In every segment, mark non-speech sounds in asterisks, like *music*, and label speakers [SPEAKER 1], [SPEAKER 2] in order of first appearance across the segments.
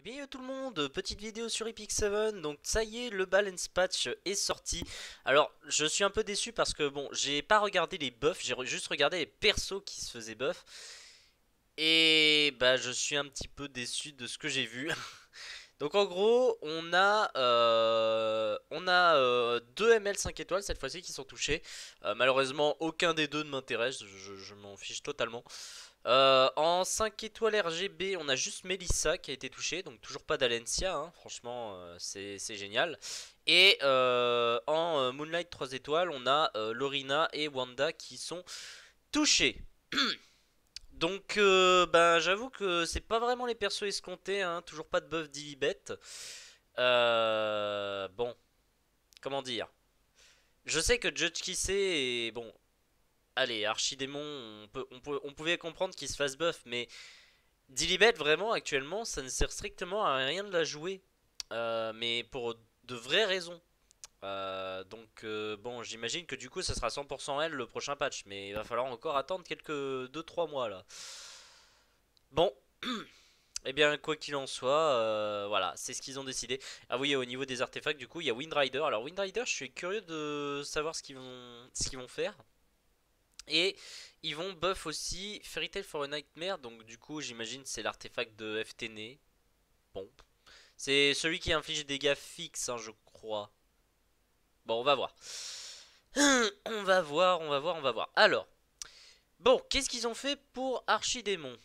[SPEAKER 1] Et eh bien tout le monde, petite vidéo sur Epic 7, donc ça y est, le balance patch est sorti. Alors, je suis un peu déçu parce que bon, j'ai pas regardé les buffs, j'ai juste regardé les persos qui se faisaient buff. Et bah je suis un petit peu déçu de ce que j'ai vu. *laughs* donc en gros, on a, euh, on a euh, deux 2 ML 5 étoiles cette fois-ci qui sont touchés. Euh, malheureusement, aucun des deux ne m'intéresse, je m'en fiche totalement. Euh, en 5 étoiles RGB, on a juste Melissa qui a été touchée, donc toujours pas d'Alencia, hein. franchement euh, c'est génial. Et euh, en Moonlight 3 étoiles, on a Lorina et Wanda qui sont touchées. *clears throat* donc ben, j'avoue que c'est pas vraiment les persos escomptés, hein. toujours pas de buff d'Ilibet. bon, comment dire je sais que Judge Kissé est bon, allez, Archidémon, on, peut, on, pouvait comprendre qu'il se fasse buff, mais Dilibet, vraiment, actuellement, ça ne sert strictement à rien de la jouer. Euh, mais pour de vraies raisons. Euh, donc, euh, bon, j'imagine que du coup, ça sera 100% elle le prochain patch. Mais il va falloir encore attendre quelques 2-3 mois là. Bon. Et *clears throat* eh bien, quoi qu'il en soit, voilà, c'est ce qu'ils ont décidé. Ah oui, au niveau des artefacts, du coup, il y a Windrider. Alors, Windrider, je suis curieux de savoir ce qu'ils vont, ce qu'ils vont faire. Et ils vont buff aussi Fairy Tale for a Nightmare, donc du coup j'imagine c'est l'artefact de FTN. E. Bon. C'est celui qui inflige des dégâts fixes, hein, je crois. Bon, on va voir. *clears throat* on va voir, on va voir, on va voir. Alors, bon, qu'est-ce qu'ils ont fait pour Archidémon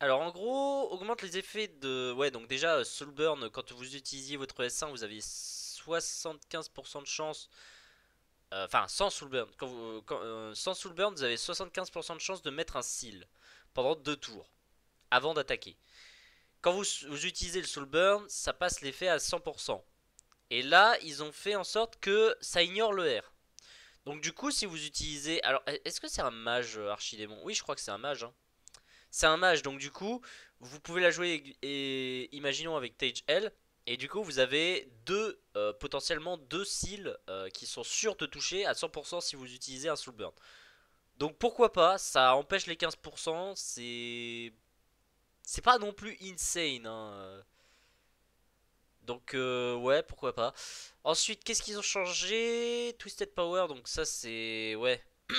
[SPEAKER 1] alors en gros, augmente les effets de... Ouais, donc déjà, euh, Soulburn, quand vous utilisiez votre S1, vous avez 75% de chance euh, enfin, sans soulburn. Quand vous, euh, euh, sans soulburn, vous avez 75% de chance de mettre un seal pendant deux tours avant d'attaquer. Quand vous, utilisez le soulburn, ça passe l'effet à 100%. Et là, ils ont fait en sorte que ça ignore le R. Donc du coup, si vous utilisez... Alors, est-ce que c'est un mage archidémon Oui, je crois que c'est un mage. Hein. C'est un mage, donc du coup, vous pouvez la jouer, et, imaginons, avec Tage L. Et du coup, vous avez deux, euh, potentiellement deux seals euh, qui sont sûrs de toucher à 100% si vous utilisez un soul burn. Donc pourquoi pas, ça empêche les 15%, c'est... C'est pas non plus insane. Hein, euh. Donc ouais, pourquoi pas. Ensuite, qu'est-ce qu'ils ont changé Twisted Power, donc ça c'est... Ouais. *clears throat*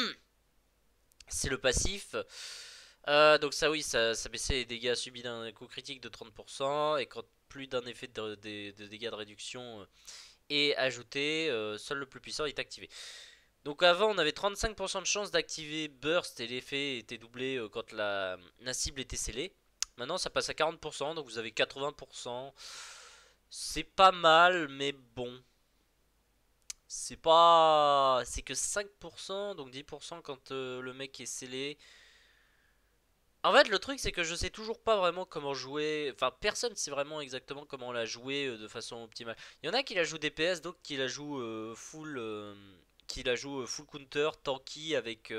[SPEAKER 1] C'est le passif. donc ça oui, ça, ça baissait les dégâts subis d'un coup critique de 30%. Et quand plus d'un effet de, dégâts de réduction euh, est ajouté, euh, seul le plus puissant est activé. Donc avant on avait 35% de chance d'activer Burst et l'effet était doublé euh, quand la, cible était scellée. Maintenant ça passe à 40% donc vous avez 80%. C'est pas mal mais bon. C'est pas... C'est que 5% donc 10% quand le mec est scellé. En fait, le truc, c'est que je sais toujours pas vraiment comment jouer. Enfin, personne sait vraiment exactement comment la jouer euh, de façon optimale. Il y en a qui la jouent DPS, donc qui la jouent euh, full. Euh, qui la full counter, tanky avec.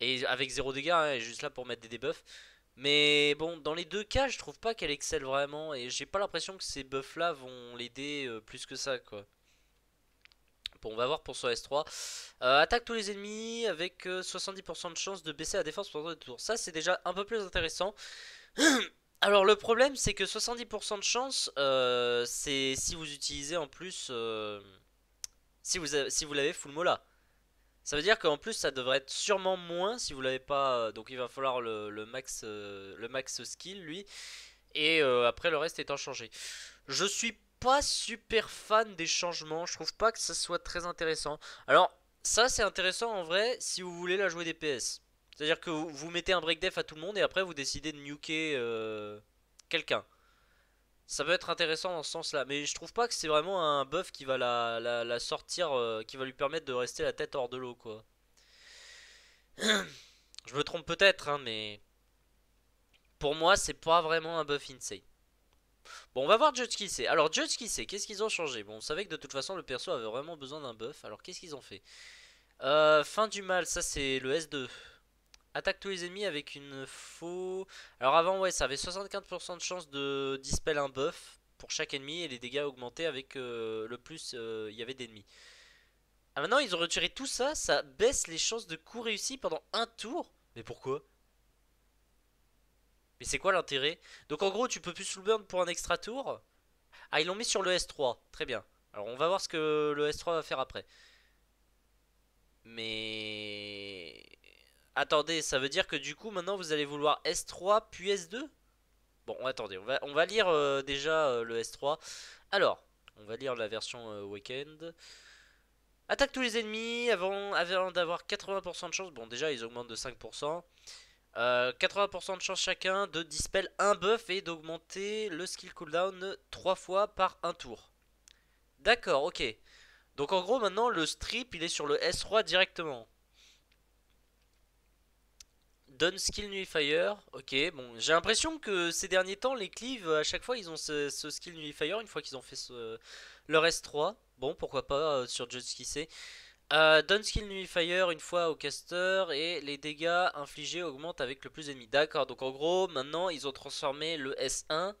[SPEAKER 1] et avec zéro dégâts, hein, et juste là pour mettre des debuffs. Mais bon, dans les deux cas, je trouve pas qu'elle excelle vraiment. Et j'ai pas l'impression que ces buffs là vont l'aider plus que ça, quoi on va voir pour son S3. Euh, attaque tous les ennemis avec 70% euh, de chance de baisser la défense pendant le tour. Ça, c'est déjà un peu plus intéressant. *clears throat* Alors, le problème, c'est que 70% de chance, euh, c'est si vous utilisez en plus... si vous, si vous l'avez full mola. Ça veut dire qu'en plus ça devrait être sûrement moins si vous l'avez pas. Donc il va falloir le, max, le max skill lui. Et après le reste étant changé. Je suis pas super fan des changements. Je trouve pas que ça soit très intéressant. Alors, ça, c'est intéressant en vrai si vous voulez la jouer DPS. C'est-à-dire que vous, mettez un break def à tout le monde et après vous décidez de nuker euh, quelqu'un. Ça peut être intéressant dans ce sens-là. Mais je trouve pas que c'est vraiment un buff qui va la, sortir, euh, qui va lui permettre de rester la tête hors de l'eau, quoi. *clears throat* je me trompe peut-être, hein, mais... Pour moi, c'est pas vraiment un buff insane. Bon, on va voir Judge qui sait, Alors, Judge qui sait, qu'est-ce qu'ils ont changé Bon, on savait que de toute façon, le perso avait vraiment besoin d'un buff. Alors, qu'est-ce qu'ils ont fait euh, Fin du mal, ça c'est le S2. Attaque tous les ennemis avec une faux... Alors avant, ouais, ça avait 75% de chance de dispel un buff pour chaque ennemi et les dégâts augmentaient avec euh, le plus euh, il y avait d'ennemis. Ah maintenant, ils ont retiré tout ça, ça baisse les chances de coups réussi pendant un tour. Mais pourquoi mais c'est quoi l'intérêt Donc en gros, tu peux plus burn pour un extra tour. Ah, ils l'ont mis sur le S3. Très bien. Alors on va voir ce que le S3 va faire après. Mais... Attendez, ça veut dire que du coup, maintenant, vous allez vouloir S3 puis S2 Bon, attendez, on va, on va lire euh, déjà euh, le S3. Alors, on va lire la version euh, Weekend. Attaque tous les ennemis avant, avant d'avoir 80% de chance. Bon, déjà, ils augmentent de 5%. 80% euh, de chance chacun de dispel un buff et d'augmenter le skill cooldown 3 fois par un tour. D'accord, ok. Donc en gros maintenant le strip il est sur le S3 directement. Donne skill nullifier, ok bon j'ai l'impression que ces derniers temps les cleaves à chaque fois ils ont ce, skill nullifier une fois qu'ils ont fait ce, leur S3. Bon pourquoi pas euh, sur Judge qui sait. Euh, donne skill nullifier une fois au caster et les dégâts infligés augmentent avec le plus d'ennemis. D'accord, donc en gros, maintenant ils ont transformé le S1.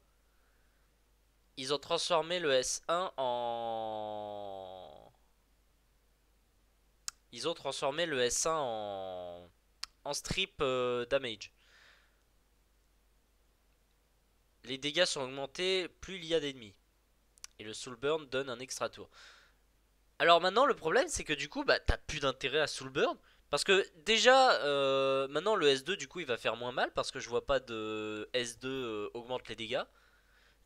[SPEAKER 1] Ils ont transformé le S1 en. Ils ont transformé le S1 en. En strip euh, damage. Les dégâts sont augmentés plus il y a d'ennemis. Et le soul burn donne un extra tour. Alors maintenant, le problème, c'est que du coup, bah, t'as plus d'intérêt à Soulburn. Parce que déjà, euh, maintenant le S2 du coup il va faire moins mal parce que je vois pas de S2 euh, augmente les dégâts.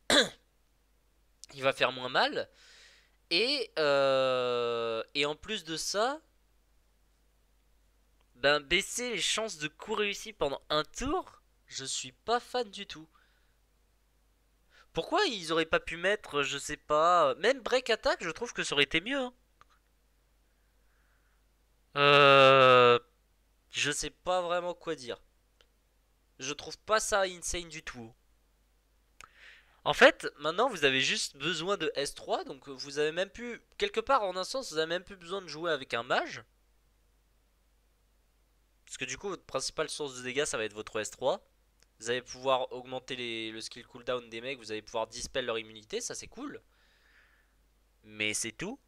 [SPEAKER 1] *coughs* il va faire moins mal. Et, euh, et en plus de ça, ben baisser les chances de coup réussi pendant un tour, je suis pas fan du tout. Pourquoi ils auraient pas pu mettre, je sais pas, même break attack, je trouve que ça aurait été mieux. Hein. Euh, je sais pas vraiment quoi dire. Je trouve pas ça insane du tout. En fait, maintenant vous avez juste besoin de S3, donc vous avez même plus, quelque part en un sens, vous avez même plus besoin de jouer avec un mage. Parce que du coup, votre principale source de dégâts, ça va être votre S3. Vous allez pouvoir augmenter le skill cooldown des mecs, vous allez pouvoir dispel leur immunité, ça c'est cool. Mais c'est tout,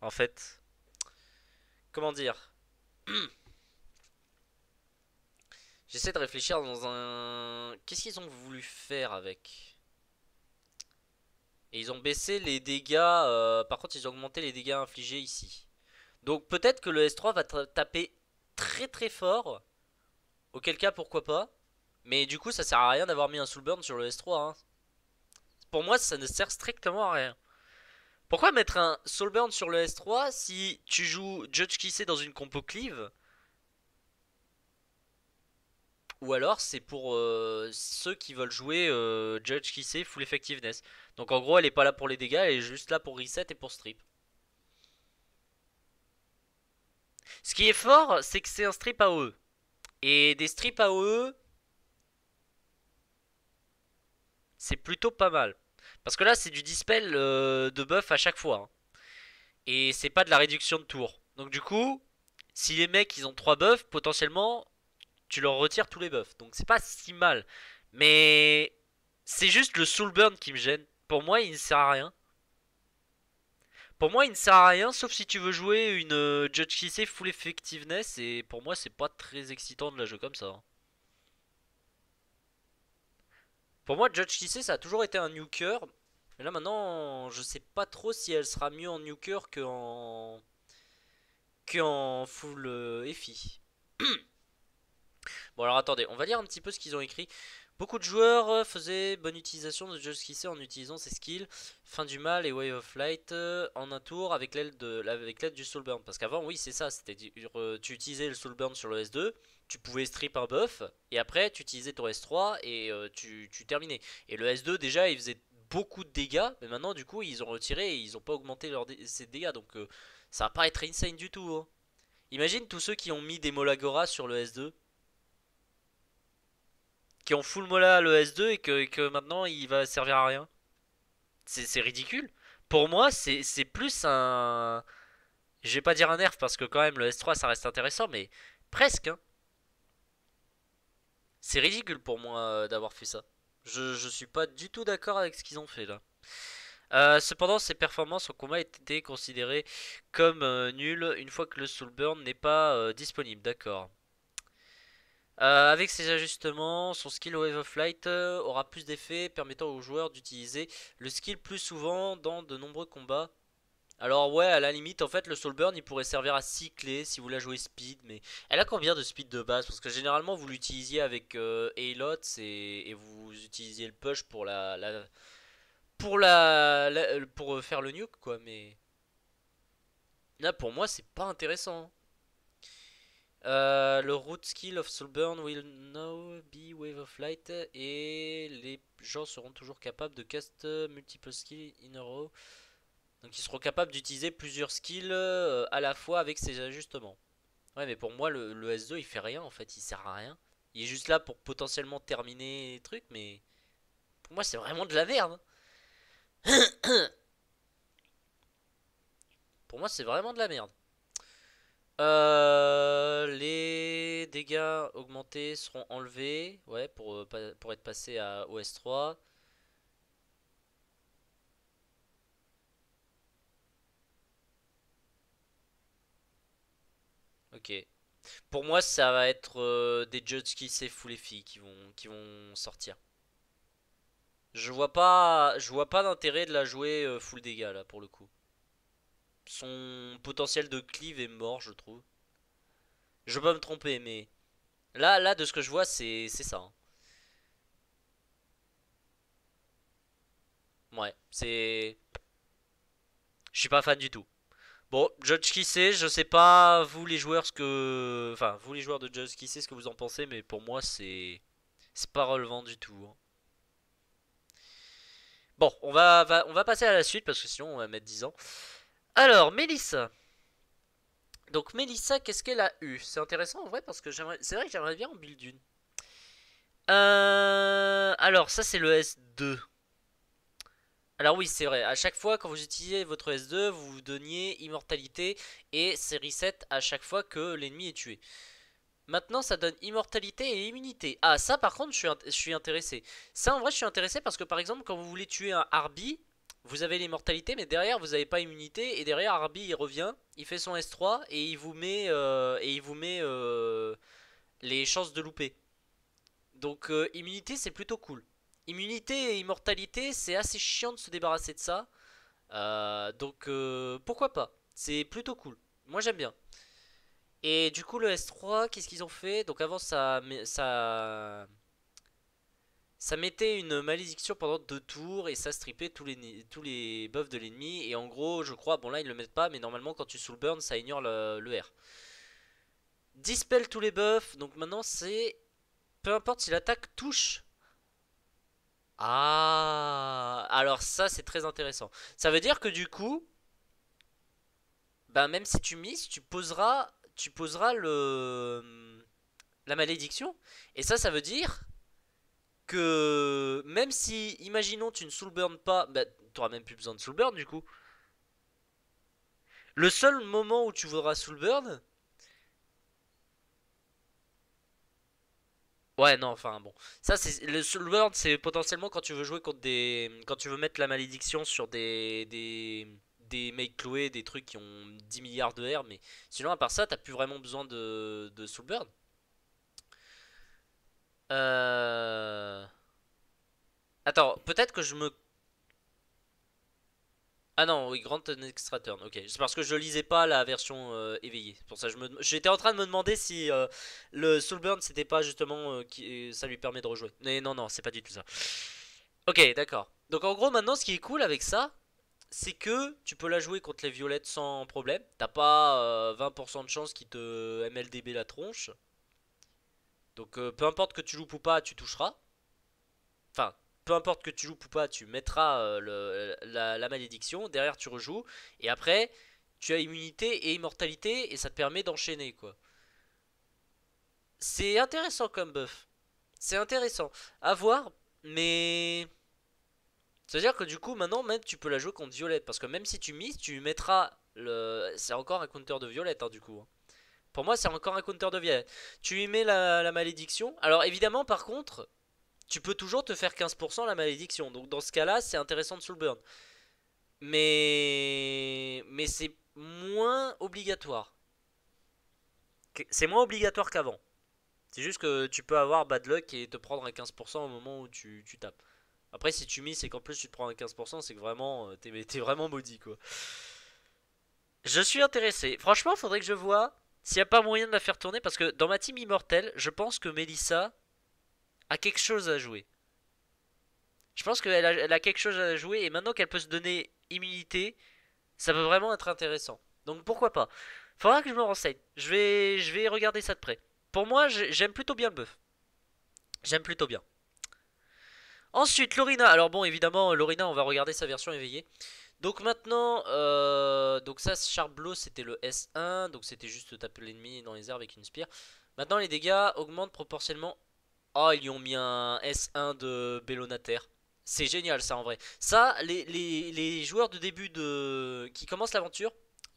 [SPEAKER 1] en fait. Comment dire *clears throat* J'essaie de réfléchir dans un... Qu'est-ce qu'ils ont voulu faire avec Et ils ont baissé les dégâts... Euh, par contre, ils ont augmenté les dégâts infligés ici. Donc peut-être que le S3 va taper très très fort. Auquel cas, pourquoi pas. Mais du coup, ça sert à rien d'avoir mis un soul burn sur le S3. Hein. Pour moi, ça ne sert strictement à rien. Pourquoi mettre un Soulburn sur le S3 si tu joues Judge Kissé dans une compo cleave Ou alors c'est pour euh, ceux qui veulent jouer euh, Judge Kissé full effectiveness. Donc en gros elle est pas là pour les dégâts, elle est juste là pour reset et pour strip. Ce qui est fort, c'est que c'est un strip AOE. Et des strips AOE, c'est plutôt pas mal. Parce que là, c'est du dispel euh, de buff à chaque fois. Hein. Et c'est pas de la réduction de tour. Donc du coup, si les mecs, ils ont 3 buffs, potentiellement, tu leur retires tous les buffs. Donc c'est pas si mal. Mais c'est juste le soul burn qui me gêne. Pour moi, il ne sert à rien. Pour moi, il ne sert à rien, sauf si tu veux jouer une euh, Judge Kissé full effectiveness. Et pour moi, c'est pas très excitant de la jouer comme ça. Hein. Pour moi, Judge Kissé, ça a toujours été un nuker. Mais là, maintenant, je sais pas trop si elle sera mieux en nuker qu'en. qu'en full euh, Effie *clears throat* bon, alors attendez, on va lire un petit peu ce qu'ils ont écrit. Beaucoup de joueurs euh, faisaient bonne utilisation de Just Kisser en utilisant ses skills Fin du Mal et wave of Light euh, en un tour avec l'aide du Soulburn. Parce qu'avant, oui, c'est ça, c'était euh, tu utilisais le Soulburn sur le S2, tu pouvais strip un buff, et après tu utilisais ton S3 et tu, terminais. Et le S2, déjà, il faisait beaucoup de dégâts, mais maintenant, du coup, ils ont retiré et ils n'ont pas augmenté leur dégâts, donc ça va pas être insane du tout. Hein. Imagine tous ceux qui ont mis des Molagora sur le S2 qui ont full mola le S2 et que, maintenant il va servir à rien. C'est ridicule. Pour moi, c'est plus un. Je vais pas dire un nerf parce que quand même le S3 ça reste intéressant, mais presque. Hein. C'est ridicule pour moi euh, d'avoir fait ça. Je, suis pas du tout d'accord avec ce qu'ils ont fait là. Euh, cependant, ces performances au combat étaient considérées comme euh, nulles une fois que le Soulburn n'est pas disponible. D'accord. Euh, avec ces ajustements, son skill Wave of Light euh, aura plus d'effet permettant aux joueurs d'utiliser le skill plus souvent dans de nombreux combats. Alors ouais, à la limite, en fait, le Soulburn, il pourrait servir à cycler si vous la jouez speed, mais elle a combien de speed de base Parce que généralement, vous l'utilisiez avec euh, et, vous utilisiez le push pour la... pour la, euh, pour faire le nuke, quoi, mais... Là, pour moi, c'est pas intéressant. Euh, le root skill of Soulburn will now be Wave of Light et les gens seront toujours capables de cast multiple skills in a row. Donc ils seront capables d'utiliser plusieurs skills euh, à la fois avec ces ajustements. Ouais mais pour moi le, le, S2 il fait rien en fait, il sert à rien. Il est juste là pour potentiellement terminer les trucs mais pour moi c'est vraiment de la merde. *coughs* pour moi c'est vraiment de la merde. Euh, les dégâts augmentés seront enlevés, ouais, pour, euh, pour être passé à OS3. Ok. Pour moi, ça va être euh, des judges qui s'effouent les filles qui vont, qui vont sortir. Je vois pas, je vois pas d'intérêt de la jouer full dégâts là pour le coup son potentiel de cleave est mort, je trouve. Je peux me tromper, mais là, là, de ce que je vois, c'est ça. Hein. Ouais, c'est. Je suis pas fan du tout. Bon, Judge qui sait, je sais pas vous les joueurs ce que. Enfin, vous les joueurs de Judge qui sait ce que vous en pensez, mais pour moi c'est. C'est pas relevant du tout. Hein. Bon, on va, on va passer à la suite parce que sinon on va mettre 10 ans. Alors, Mélissa. Donc, Mélissa, qu'est-ce qu'elle a eu C'est intéressant en vrai parce que c'est vrai que j'aimerais bien en build une. Euh, alors, ça, c'est le S2. Alors oui, c'est vrai. À chaque fois, quand vous utilisez votre S2, vous, vous donniez immortalité et c'est reset à chaque fois que l'ennemi est tué. Maintenant, ça donne immortalité et immunité. Ah, ça par contre, je suis, je suis intéressé. Ça, en vrai, je suis intéressé parce que par exemple, quand vous voulez tuer un Harby, vous avez l'immortalité, mais derrière vous n'avez pas immunité. Et derrière Arby il revient, il fait son S3 et il vous met, euh, et il vous met euh, les chances de louper. Donc euh, immunité c'est plutôt cool. Immunité et immortalité c'est assez chiant de se débarrasser de ça. donc pourquoi pas C'est plutôt cool. Moi j'aime bien. Et du coup le S3 qu'est-ce qu'ils ont fait Donc avant ça... ça ça mettait une malédiction pendant deux tours et ça strippait tous les, tous les buffs de l'ennemi. Et en gros, je crois, bon là ils le mettent pas, mais normalement quand tu soul burn, ça ignore le, R. Dispel tous les buffs, donc maintenant c'est... Peu importe si l'attaque touche. Ah Alors ça c'est très intéressant. Ça veut dire que du coup... Bah même si tu misses tu poseras, tu poseras le... La malédiction. Et ça, ça veut dire que même si, imaginons, tu ne soulburn pas, bah, t'auras même plus besoin de soulburn du coup. Le seul moment où tu voudras burn Ouais, non, enfin bon. Ça, c'est le soulburn, c'est potentiellement quand tu veux jouer contre des. Quand tu veux mettre la malédiction sur des. des des mecs cloués, des trucs qui ont 10 milliards de R, mais sinon, à part ça, t'as plus vraiment besoin de, de Soulburn. Euh. Attends, peut-être que je me... Ah non, oui, Grand Extra Turn, ok. C'est parce que je lisais pas la version euh, éveillée. Pour ça, j'étais me... en train de me demander si le euh, le Soulburn, c'était pas justement... Euh, qui... Ça lui permet de rejouer. Mais non, non, c'est pas du tout ça. Ok, d'accord. Donc en gros, maintenant, ce qui est cool avec ça, c'est que tu peux la jouer contre les violettes sans problème. T'as pas 20% de chance qu'il te MLDB la tronche. Donc peu importe que tu loupes ou pas, tu toucheras. Enfin, peu importe que tu joues ou pas, tu mettras euh, la, malédiction, derrière tu rejoues, et après tu as immunité et immortalité, et ça te permet d'enchaîner quoi. C'est intéressant comme buff. C'est intéressant. À voir, mais. C'est-à-dire que du coup, maintenant, même tu peux la jouer contre Violette. Parce que même si tu mises, tu mettras le. C'est encore un compteur de Violette, hein, du coup. Hein. Pour moi, c'est encore un compteur de Violette. Tu y mets la, la malédiction. Alors évidemment, par contre, tu peux toujours te faire 15% la malédiction. Donc dans ce cas-là, c'est intéressant de burn. Mais, mais c'est moins obligatoire. C'est moins obligatoire qu'avant. C'est juste que tu peux avoir bad luck et te prendre un 15% au moment où tu, tapes. Après, si tu mises et qu'en plus tu te prends un 15%, c'est que vraiment, euh, t'es vraiment maudit quoi. Je suis intéressé. Franchement, faudrait que je vois s'il n'y a pas moyen de la faire tourner parce que dans ma team immortelle, je pense que Melissa, a quelque chose à jouer. Je pense qu'elle a, elle a quelque chose à jouer et maintenant qu'elle peut se donner immunité, ça peut vraiment être intéressant. Donc pourquoi pas Faudra que je me renseigne. Je vais, je vais regarder ça de près. Pour moi, j'aime plutôt bien le buff J'aime plutôt bien. Ensuite, Lorina. Alors bon, évidemment, Lorina, on va regarder sa version éveillée. Donc maintenant, euh, donc ça, Charbleau, c'était le S1. Donc c'était juste taper l'ennemi dans les airs avec une spire. Maintenant, les dégâts augmentent proportionnellement Oh, ils ont mis un S1 de Bellonater. C'est génial ça en vrai. Ça, les, les, joueurs de début de qui commencent l'aventure,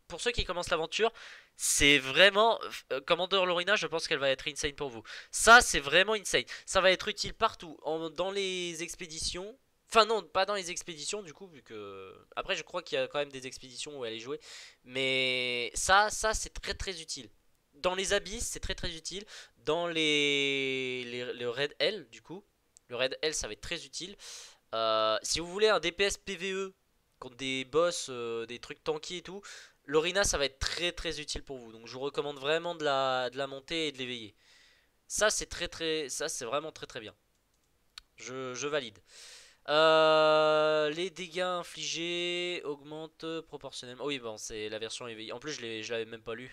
[SPEAKER 1] pour ceux qui commencent l'aventure, c'est vraiment... Euh, Commander Lorina, je pense qu'elle va être insane pour vous. Ça, c'est vraiment insane. Ça va être utile partout. dans les expéditions, Enfin non, pas dans les expéditions du coup, vu que... Après je crois qu'il y a quand même des expéditions où elle est jouée. Mais ça, ça c'est très très utile. Dans les abysses, c'est très très utile. Dans les, le Red L, du coup, le Red L, ça va être très utile. Euh, si vous voulez un DPS PVE contre des boss, euh, des trucs tanky et tout, l'Orina, ça va être très très utile pour vous. Donc je vous recommande vraiment de la, de la monter et de l'éveiller. Ça, c'est très très, ça c'est vraiment très très bien. Je, valide. Euh, les dégâts infligés augmentent proportionnellement. Oh oui, bon, c'est la version éveillée. En plus, je l'avais même pas lu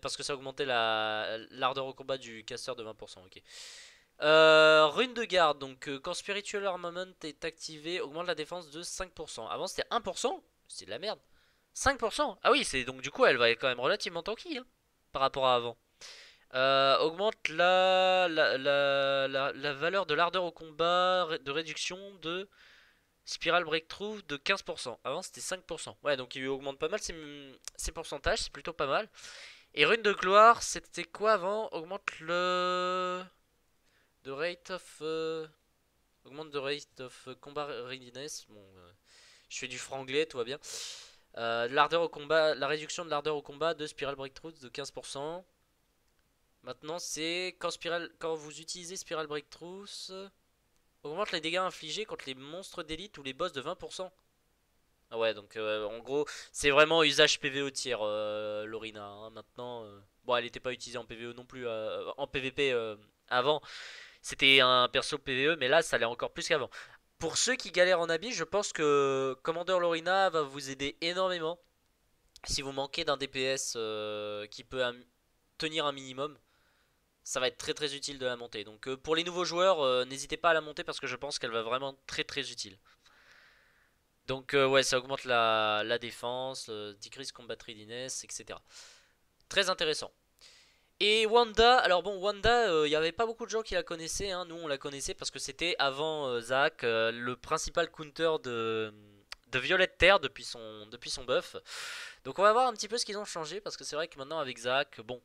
[SPEAKER 1] parce que ça augmentait l'ardeur au combat du casseur de 20%. Ok. Euh, rune de garde, donc euh, quand Spiritual Armament est activé, augmente la défense de 5%. Avant c'était 1%, c'est de la merde. 5% Ah oui, c'est donc du coup elle va être quand même relativement tranquille hein, par rapport à avant. Euh, augmente la, la, la, la, valeur de l'ardeur au combat de réduction de Spiral Breakthrough de 15%. Avant c'était 5%. Ouais, donc il augmente pas mal ses pourcentages, c'est plutôt pas mal. Et Rune de Gloire, c'était quoi avant Augmente le... The rate of... Euh, augmente the rate of combat readiness. Bon, euh, je fais du franglais, tout va bien. Euh, l'ardeur au combat, la réduction de l'ardeur au combat de Spiral Breakthrough de 15%. Maintenant, c'est quand, Spiral... quand vous utilisez Spiral Breakthrough, augmente les dégâts infligés contre les monstres d'élite ou les boss de 20%. Ah ouais, donc euh, en gros, c'est vraiment usage PVE tiers, euh, Lorina. Hein, maintenant, euh. bon, elle n'était pas utilisée en PVE non plus, en PVP avant. C'était un perso PVE, mais là, ça l'est encore plus qu'avant. Pour ceux qui galèrent en habit, je pense que Commandeur Lorina va vous aider énormément. Si vous manquez d'un DPS qui peut tenir un minimum, ça va être très très utile de la monter. Donc pour les nouveaux joueurs, n'hésitez pas à la monter parce que je pense qu'elle va vraiment très très utile. Donc euh, ouais, ça augmente la, défense, euh, decrease combat readiness, etc. Très intéressant. Et Wanda, alors bon, Wanda, il euh, n'y avait pas beaucoup de gens qui la connaissaient, hein. nous on la connaissait parce que c'était avant euh, Zach le principal counter de, de Violette Terre depuis son, depuis son buff. Donc on va voir un petit peu ce qu'ils ont changé parce que c'est vrai que maintenant avec Zach bon,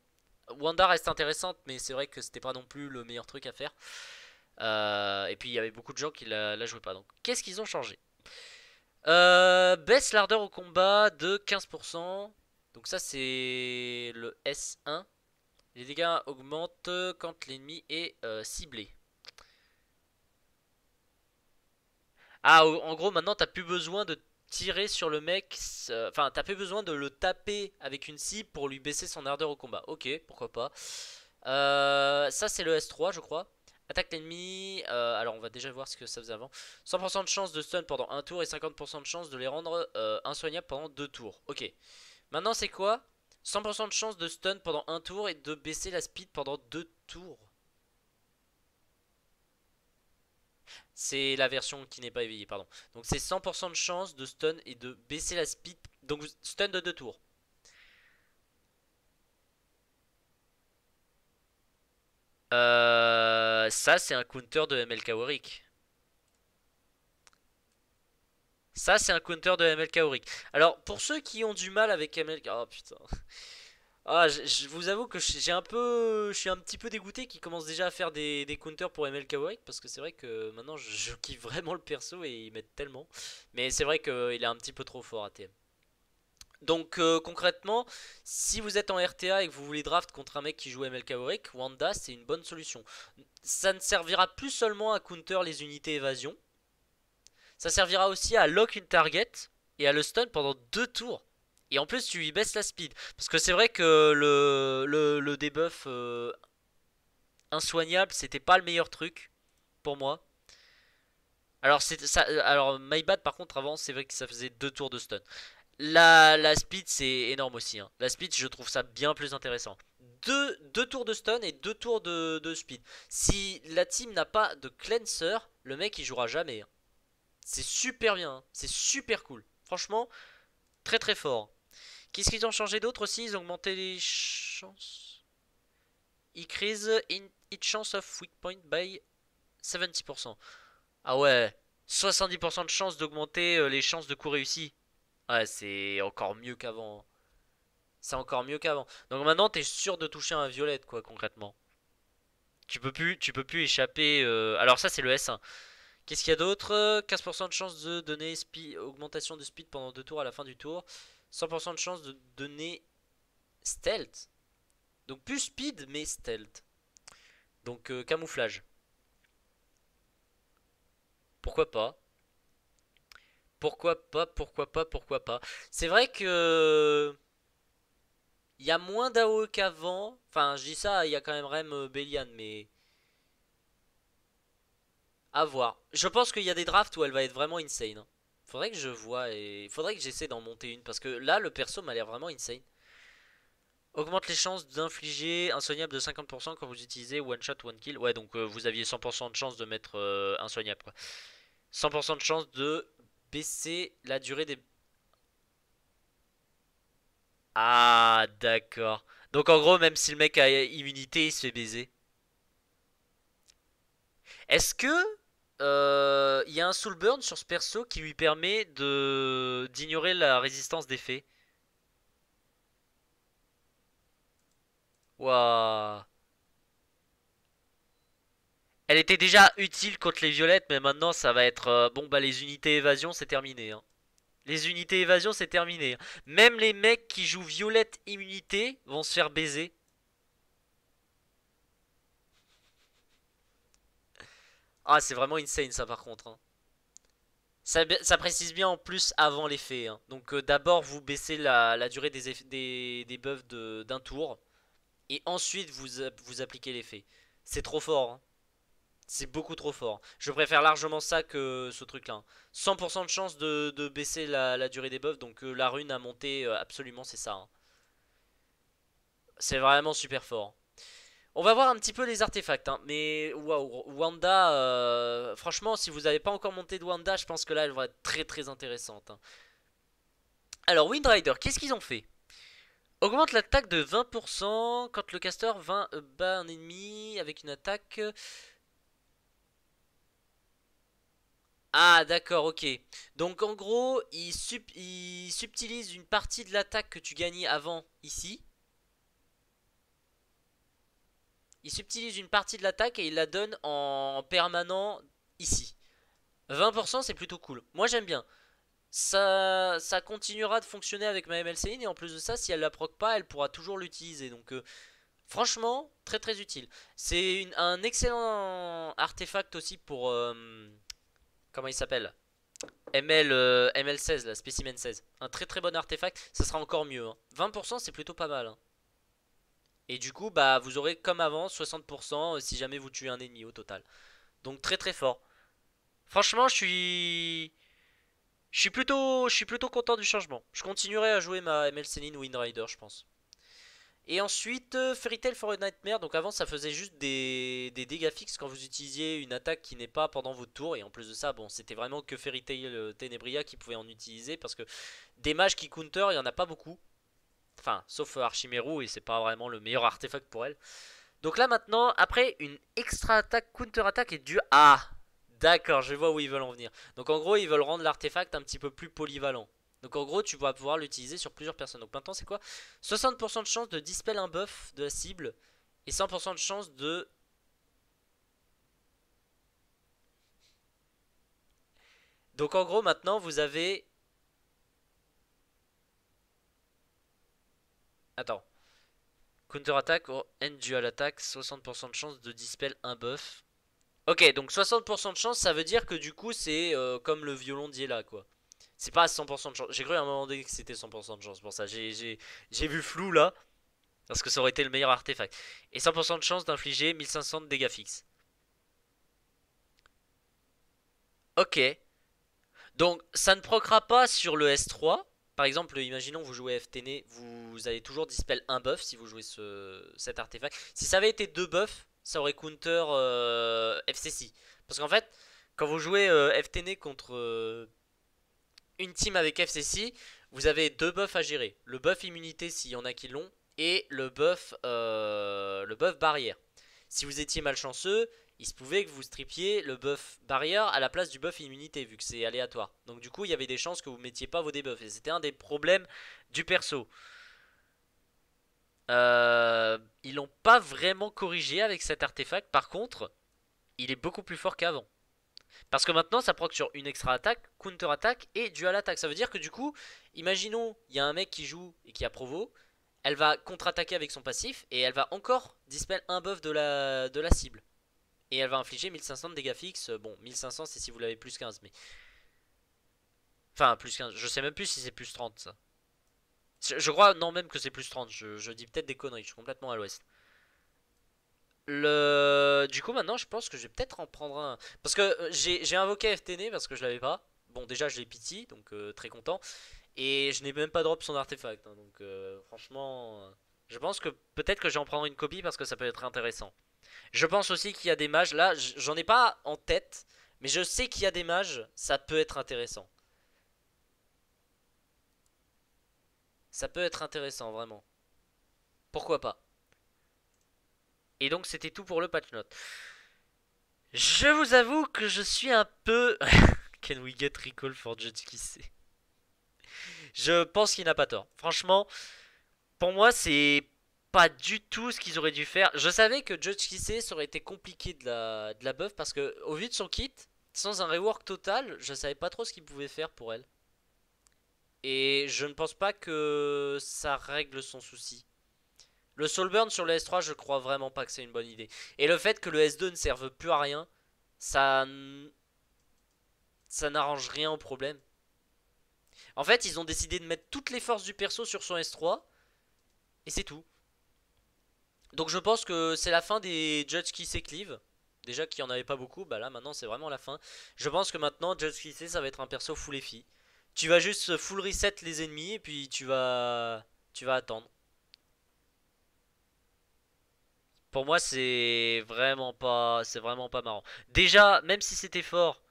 [SPEAKER 1] Wanda reste intéressante mais c'est vrai que c'était pas non plus le meilleur truc à faire. et puis il y avait beaucoup de gens qui la, la jouaient pas. Donc qu'est-ce qu'ils ont changé euh, baisse l'ardeur au combat de 15%. Donc ça c'est le S1. Les dégâts augmentent quand l'ennemi est euh, ciblé. Ah en gros maintenant t'as plus besoin de tirer sur le mec. Euh, enfin t'as plus besoin de le taper avec une cible pour lui baisser son ardeur au combat. Ok pourquoi pas. ça c'est le S3 je crois. Attaque l'ennemi, euh, alors on va déjà voir ce que ça faisait avant. 100% de chance de stun pendant un tour et 50% de chance de les rendre euh, pendant deux tours. Ok. Maintenant c'est quoi 100% de chance de stun pendant un tour et de baisser la speed pendant deux tours. C'est la version qui n'est pas éveillée, pardon. Donc c'est 100% de chance de stun et de baisser la speed. Donc stun de deux tours. Euh, ça, c'est un counter de MLK Auric. Ça, c'est un counter de MLK Auric. Alors, pour ceux qui ont du mal avec MLK... Oh, putain. Ah, je, vous avoue que j'ai un peu... Je suis un petit peu dégoûté qu'ils commencent déjà à faire des, counters pour MLK Auric. Parce que c'est vrai que maintenant, je, kiffe vraiment le perso et il m'aide tellement. Mais c'est vrai qu'il est un petit peu trop fort à donc euh, concrètement, si vous êtes en RTA et que vous voulez draft contre un mec qui joue MLK Auric, Wanda c'est une bonne solution. Ça ne servira plus seulement à counter les unités évasion, ça servira aussi à lock une target et à le stun pendant deux tours. Et en plus tu lui baisses la speed. Parce que c'est vrai que le, debuff euh, c'était pas le meilleur truc pour moi. Alors, ça, euh, alors my par contre avant c'est vrai que ça faisait deux tours de stun. La, la speed c'est énorme aussi. Hein. La speed je trouve ça bien plus intéressant. Deux, deux tours de stun et deux tours de, speed. Si la team n'a pas de cleanser, le mec il jouera jamais. Hein. C'est super bien, hein. c'est super cool. Franchement, très très fort. Qu'est-ce qu'ils ont changé d'autre aussi Ils ont augmenté les chances. Increase in each chance of weak point by 70%. Ah ouais, 70% de chance d'augmenter euh, les chances de coup réussi. Ah c'est encore mieux qu'avant. Hein. C'est encore mieux qu'avant. Donc maintenant, t'es sûr de toucher un violette, quoi, concrètement. Tu peux plus, tu peux plus échapper. Euh, alors ça, c'est le S1. Qu'est-ce qu'il y a d'autre 15% de chance de donner speed, augmentation de speed pendant deux tours à la fin du tour. 100% de chance de donner stealth. Donc plus speed, mais stealth. Donc euh, camouflage. Pourquoi pas pourquoi pas, pourquoi pas, pourquoi pas. C'est vrai que... Euh, il y a moins d'AOE qu'avant. Enfin, je dis ça, il y a quand même Rem euh, Bélian, mais... À voir. Je pense qu'il y a des drafts où elle va être vraiment insane. Hein. Faudrait que je vois et... Faudrait que j'essaie d'en monter une, parce que là, le perso m'a l'air vraiment insane. Augmente les chances d'infliger un soignable de 50% quand vous utilisez one shot, one kill. Ouais, donc euh, vous aviez 100% de chance de mettre un soignable, 100% de chance de baisser la durée des... Ah, d'accord. Donc en gros, même si le mec a immunité, il se fait baiser. Est-ce que euh, il y a un soul burn sur ce perso qui lui permet de d'ignorer la résistance des fées Waouh elle était déjà utile contre les violettes, mais maintenant ça va être... Euh, bon, bah les unités évasion, c'est terminé. Hein. Les unités évasion, c'est terminé. Hein. Même les mecs qui jouent violette immunité vont se faire baiser. Ah, c'est vraiment insane ça par contre. Hein. Ça, précise bien en plus avant l'effet. Donc euh, d'abord vous baissez la, durée des, des, des buffs d'un tour. Et ensuite vous, vous appliquez l'effet. C'est trop fort. Hein. C'est beaucoup trop fort. Je préfère largement ça que ce truc-là. 100% de chance de, baisser la, durée des buffs. Donc euh, la rune à monter, euh, absolument, c'est ça. Hein. C'est vraiment super fort. On va voir un petit peu les artefacts. Hein, mais Wanda, euh, franchement, si vous n'avez pas encore monté de Wanda, je pense que là, elle va être très très intéressante. Hein. Alors, Windrider, qu'est-ce qu'ils ont fait Augmente l'attaque de 20% quand le caster va, bat un ennemi avec une attaque... Ah d'accord ok Donc en gros il, subtilise une partie de l'attaque que tu gagnais avant ici Il subtilise une partie de l'attaque et il la donne en permanent ici 20% c'est plutôt cool Moi j'aime bien ça, ça continuera de fonctionner avec ma MLCN et en plus de ça si elle la proc pas elle pourra toujours l'utiliser Donc euh, franchement très très utile C'est un excellent artefact aussi pour... Euh, Comment il s'appelle ML, ML16, la spécimen 16. Un très très bon artefact, ça sera encore mieux. 20% hein. c'est plutôt pas mal. Hein. Et du coup, bah vous aurez comme avant 60% euh, si jamais vous tuez un ennemi au total. Donc très très fort. Franchement, je suis... Je suis plutôt, je suis plutôt content du changement. Je continuerai à jouer ma ML Céline Windrider, je pense. Et ensuite, euh, Fairy Tail for a Nightmare. Donc avant, ça faisait juste des, dégâts fixes quand vous utilisiez une attaque qui n'est pas pendant votre tour. Et en plus de ça, bon, c'était vraiment que Fairy Tail euh, Tenebria qui pouvait en utiliser. Parce que des mages qui counter, il n'y en a pas beaucoup. Enfin, sauf euh, Archimeru, et c'est pas vraiment le meilleur *laughs* artefact pour elle. Donc là maintenant, après une extra attaque, counter attaque est due à... D'accord, je vois où ils veulent en venir. Donc en gros, ils veulent rendre l'artefact un petit peu plus polyvalent. Donc en gros, tu vas pouvoir l'utiliser sur plusieurs personnes. Donc maintenant, c'est quoi 60% de chance de dispel un buff de la cible et 100% de chance de... Donc en gros, maintenant, vous avez... Attends. counter attaque ou oh, end dual attack, 60% de chance de dispel un buff. Ok, donc 60% de chance, ça veut dire que du coup, c'est euh, comme le violon d'Yella quoi. C'est pas à 100% de chance. J'ai cru à un moment donné que c'était 100% de chance pour ça. J'ai vu flou là. Parce que ça aurait été le meilleur artefact. Et 100% de chance d'infliger 1500 de dégâts fixes. Ok. Donc ça ne procra pas sur le S3. Par exemple, imaginons vous jouez FTN, e, vous allez toujours dispel un buff si vous jouez ce, cet artefact. Si ça avait été deux buffs, ça aurait counter euh, FCC. Parce qu'en fait, quand vous jouez euh, FTN e contre... Euh, une team avec FCC, vous avez deux buffs à gérer. Le buff immunité s'il y en a qui l'ont et le buff, euh, le buff barrière. Si vous étiez malchanceux, il se pouvait que vous stripiez le buff barrière à la place du buff immunité vu que c'est aléatoire. Donc du coup il y avait des chances que vous mettiez pas vos debuffs et c'était un des problèmes du perso. Euh, ils l'ont pas vraiment corrigé avec cet artefact par contre il est beaucoup plus fort qu'avant. Parce que maintenant, ça proc sur une extra attaque, counter attaque et dual attaque. Ça veut dire que du coup, imaginons, il y a un mec qui joue et qui a provo. Elle va contre-attaquer avec son passif et elle va encore dispel un buff de la, de la cible. Et elle va infliger 1500 de dégâts fixes. Bon, 1500 c'est si vous l'avez plus 15, mais. Enfin, plus 15. Je sais même plus si c'est plus 30 Je, crois, non, même que c'est plus 30. Je, je dis peut-être des conneries, je suis complètement à l'ouest. Le... Du coup, maintenant, je pense que je vais peut-être en prendre un. Parce que euh, j'ai invoqué FTN parce que je l'avais pas. Bon, déjà, je l'ai pitié, donc euh, très content. Et je n'ai même pas drop son artefact. Hein, donc, euh, franchement, je pense que peut-être que je vais en prendre une copie parce que ça peut être intéressant. Je pense aussi qu'il y a des mages. Là, j'en ai pas en tête. Mais je sais qu'il y a des mages. Ça peut être intéressant. Ça peut être intéressant, vraiment. Pourquoi pas et donc c'était tout pour le patch note. Je vous avoue que je suis un peu... *laughs* Can we get recall for Judge Kissé Je pense qu'il n'a pas tort. Franchement, pour moi c'est pas du tout ce qu'ils auraient dû faire. Je savais que Judge Kissé ça aurait été compliqué de la, la buff parce que au vu de son kit, sans un rework total, je savais pas trop ce qu'il pouvait faire pour elle. Et je ne pense pas que ça règle son souci. Le Soulburn sur le S3, je crois vraiment pas que c'est une bonne idée. Et le fait que le S2 ne serve plus à rien, ça. Ça n'arrange rien au problème. En fait, ils ont décidé de mettre toutes les forces du perso sur son S3. Et c'est tout. Donc je pense que c'est la fin des Judge qui s'éclivent. Déjà qu'il n'y en avait pas beaucoup, bah là maintenant c'est vraiment la fin. Je pense que maintenant, Judge Kissé, ça va être un perso full effi. Tu vas juste full reset les ennemis et puis tu vas, tu vas attendre. Pour moi, c'est vraiment pas, c'est vraiment pas marrant. Déjà, même si c'était fort,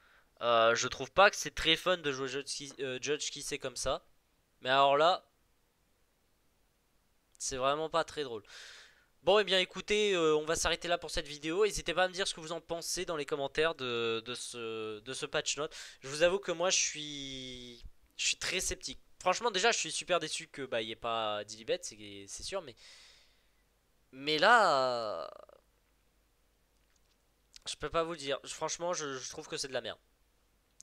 [SPEAKER 1] euh, je trouve pas que c'est très fun de jouer euh, Judge qui, sait comme ça. Mais alors là, c'est vraiment pas très drôle. Bon, et eh bien écoutez, euh, on va s'arrêter là pour cette vidéo. N'hésitez pas à me dire ce que vous en pensez dans les commentaires de, de, ce, de ce patch note. Je vous avoue que moi, je suis, je suis très sceptique. Franchement, déjà, je suis super déçu que bah, il n'y ait pas Dilibet, c'est sûr, mais mais là, euh, je peux pas vous dire. Franchement, je, trouve que c'est de la merde.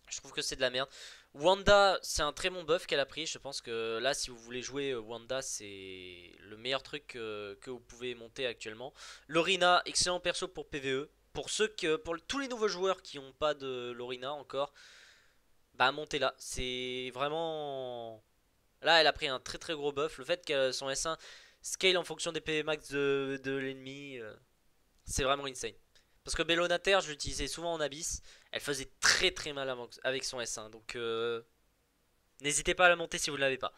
[SPEAKER 1] Je trouve que c'est de la merde. Wanda, c'est un très bon buff qu'elle a pris. Je pense que là, si vous voulez jouer euh, Wanda, c'est le meilleur truc que, vous pouvez monter actuellement. Lorina, excellent perso pour PVE. Pour ceux pour tous les nouveaux joueurs qui n'ont pas de Lorina encore, bah montez là. C'est vraiment. Là, elle a pris un très très gros buff. Le fait qu'elle son S1 Scale en fonction des PV max de, l'ennemi. Euh, c'est vraiment insane. Parce que Bellonater, je l'utilisais souvent en Abyss. Elle faisait très très mal avec son S1. Hein, donc euh, n'hésitez pas à la monter si vous ne l'avez pas.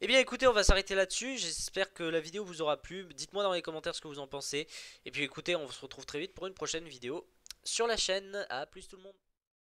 [SPEAKER 1] Eh bien écoutez, on va s'arrêter là-dessus. J'espère que la vidéo vous aura plu. Dites-moi dans les commentaires ce que vous en pensez. Et puis écoutez, on se retrouve très vite pour une prochaine vidéo sur la chaîne. A plus tout le monde.